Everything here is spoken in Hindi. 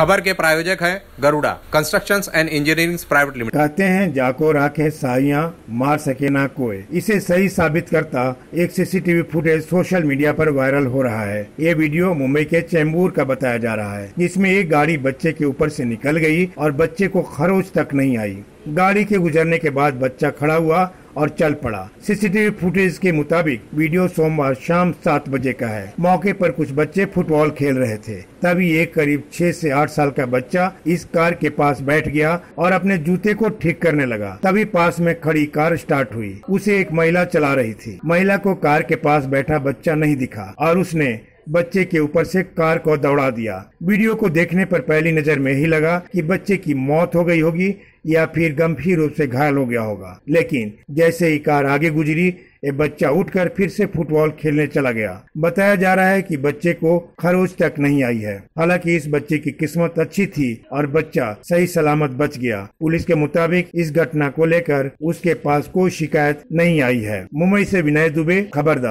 खबर के प्रायोजक है Garuda construction and engineering private limited कहते हैं जाको राखे साइया मार सके ना कोई इसे सही साबित करता एक सीसीटीवी फुटेज सोशल मीडिया पर वायरल हो रहा है ये वीडियो मुंबई के चैम्बूर का बताया जा रहा है जिसमें एक गाड़ी बच्चे के ऊपर से निकल गई और बच्चे को खरोच तक नहीं आई गाड़ी के गुजरने के बाद बच्चा खड़ा हुआ और चल पड़ा सीसीटीवी फुटेज के मुताबिक वीडियो सोमवार शाम सात बजे का है मौके पर कुछ बच्चे फुटबॉल खेल रहे थे तभी एक करीब छह से आठ साल का बच्चा इस कार के पास बैठ गया और अपने जूते को ठीक करने लगा तभी पास में खड़ी कार स्टार्ट हुई उसे एक महिला चला रही थी महिला को कार के पास बैठा बच्चा नहीं दिखा और उसने बच्चे के ऊपर से कार को दौड़ा दिया वीडियो को देखने पर पहली नजर में ही लगा कि बच्चे की मौत हो गई होगी या फिर गंभीर रूप से घायल हो गया होगा लेकिन जैसे ही कार आगे गुजरी ये बच्चा उठकर फिर से फुटबॉल खेलने चला गया बताया जा रहा है कि बच्चे को खरोज तक नहीं आई है हालांकि इस बच्चे की किस्मत अच्छी थी और बच्चा सही सलामत बच गया पुलिस के मुताबिक इस घटना को लेकर उसके पास कोई शिकायत नहीं आई है मुंबई से विनय दुबे खबरदार